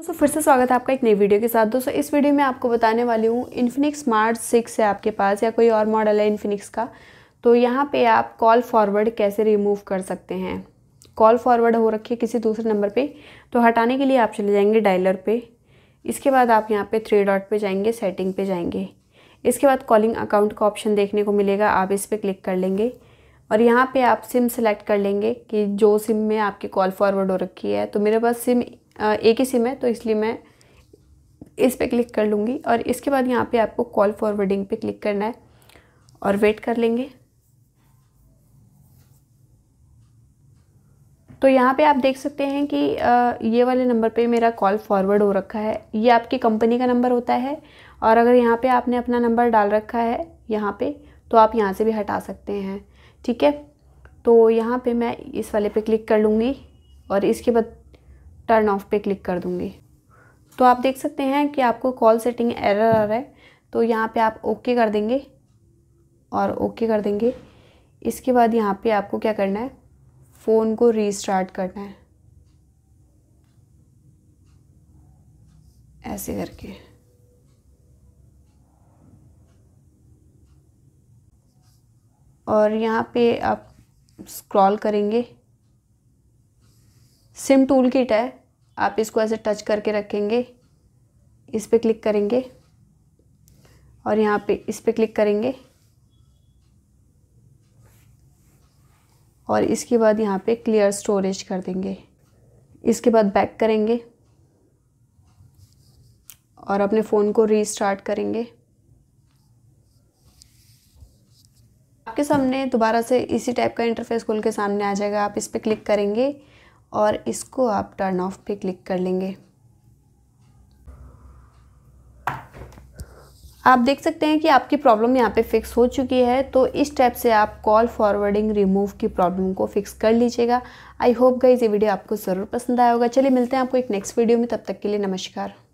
दोस्तों फिर से स्वागत है आपका एक नई वीडियो के साथ दोस्तों इस वीडियो में आपको बताने वाली हूँ इन्फिनिक्स स्मार्ट सिक्स है आपके पास या कोई और मॉडल है इन्फिनिक्स का तो यहाँ पे आप कॉल फॉरवर्ड कैसे रिमूव कर सकते हैं कॉल फॉरवर्ड हो रखी है किसी दूसरे नंबर पे तो हटाने के लिए आप चले जाएंगे डायलर पे इसके बाद आप यहाँ पे थ्री डॉट पे जाएंगे सेटिंग पे जाएंगे इसके बाद कॉलिंग अकाउंट का ऑप्शन देखने को मिलेगा आप इस पर क्लिक कर लेंगे और यहाँ पे आप सिम सेलेक्ट कर लेंगे कि जो सिम में आपकी कॉल फॉरवर्ड हो रखी है तो मेरे पास सिम एक ही सिम है तो इसलिए मैं इस पर क्लिक कर लूँगी और इसके बाद यहाँ पे आपको कॉल फॉरवर्डिंग पे क्लिक करना है और वेट कर लेंगे तो यहाँ पे आप देख सकते हैं कि ये वाले नंबर पे मेरा कॉल फॉरवर्ड हो रखा है ये आपकी कंपनी का नंबर होता है और अगर यहाँ पे आपने अपना नंबर डाल रखा है यहाँ पे तो आप यहाँ से भी हटा सकते हैं ठीक है तो यहाँ पे मैं इस वाले पे क्लिक कर लूँगी और इसके बाद टर्न ऑफ पे क्लिक कर दूँगी तो आप देख सकते हैं कि आपको कॉल सेटिंग एरर आ रहा है तो यहाँ पे आप ओके कर देंगे और ओके कर देंगे इसके बाद यहाँ पे आपको क्या करना है फ़ोन को रीस्टार्ट करना है ऐसे करके और यहाँ पे आप स्क्रॉल करेंगे सिम टूल किट है आप इसको ऐसे टच करके रखेंगे इस पर क्लिक करेंगे और यहाँ पे इस पर क्लिक करेंगे और इसके बाद यहाँ पे क्लियर स्टोरेज कर देंगे इसके बाद बैक करेंगे और अपने फ़ोन को रीस्टार्ट करेंगे आपके सामने दोबारा से इसी टाइप का इंटरफेस खोल के सामने आ जाएगा आप इस पर क्लिक करेंगे और इसको आप टर्न ऑफ पे क्लिक कर लेंगे आप देख सकते हैं कि आपकी प्रॉब्लम यहाँ पे फिक्स हो चुकी है तो इस टाइप से आप कॉल फॉरवर्डिंग रिमूव की प्रॉब्लम को फिक्स कर लीजिएगा आई होप गाइज ये वीडियो आपको ज़रूर पसंद आया होगा चलिए मिलते हैं आपको एक नेक्स्ट वीडियो में तब तक के लिए नमस्कार